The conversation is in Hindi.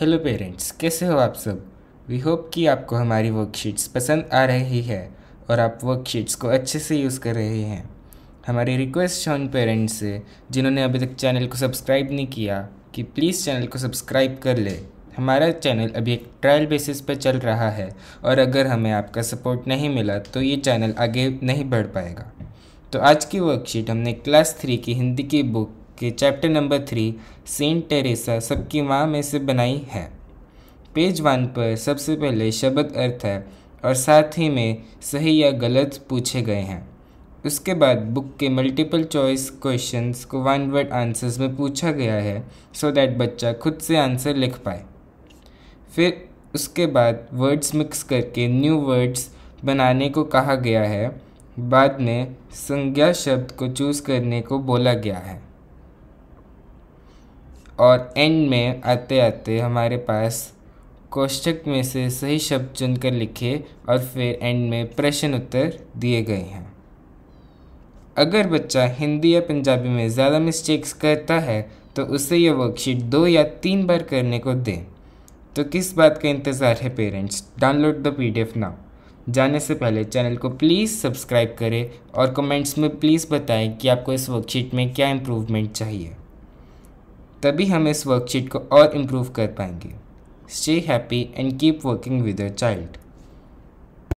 हेलो पेरेंट्स कैसे हो आप सब वी होप कि आपको हमारी वर्कशीट्स पसंद आ रही है और आप वर्कशीट्स को अच्छे से यूज़ कर रहे हैं हमारी रिक्वेस्ट है उन पेरेंट्स से जिन्होंने अभी तक चैनल को सब्सक्राइब नहीं किया कि प्लीज़ चैनल को सब्सक्राइब कर ले हमारा चैनल अभी एक ट्रायल बेसिस पर चल रहा है और अगर हमें आपका सपोर्ट नहीं मिला तो ये चैनल आगे नहीं बढ़ पाएगा तो आज की वर्कशीट हमने क्लास थ्री की हिंदी की बुक के chapter number three Saint Teresa सबकी माँ में से बनाई है पेज वन पर सबसे पहले शब्द अर्थ है और साथ ही में सही या गलत पूछे गए हैं उसके बाद बुक के मल्टीपल चॉइस क्वेश्चंस को वन वर्ड आंसर्स में पूछा गया है सो so दैट बच्चा खुद से आंसर लिख पाए फिर उसके बाद वर्ड्स मिक्स करके न्यू वर्ड्स बनाने को कहा गया है बाद में संज्ञा शब्द को चूज़ करने को बोला गया है और एंड में आते आते हमारे पास कोष्ठक में से सही शब्द चुनकर लिखे और फिर एंड में प्रश्न उत्तर दिए गए हैं अगर बच्चा हिंदी या पंजाबी में ज़्यादा मिस्टेक्स करता है तो उसे यह वर्कशीट दो या तीन बार करने को दें तो किस बात का इंतज़ार है parents download the P F now जाने से पहले चैनल को प्लीज़ सब्सक्राइब करें और कमेंट्स में प्लीज़ बताएं कि आपको इस वर्कशीट में क्या इम्प्रूवमेंट चाहिए तभी हम इस वर्कशीट को और इम्प्रूव कर पाएंगे stay happy and keep working with a child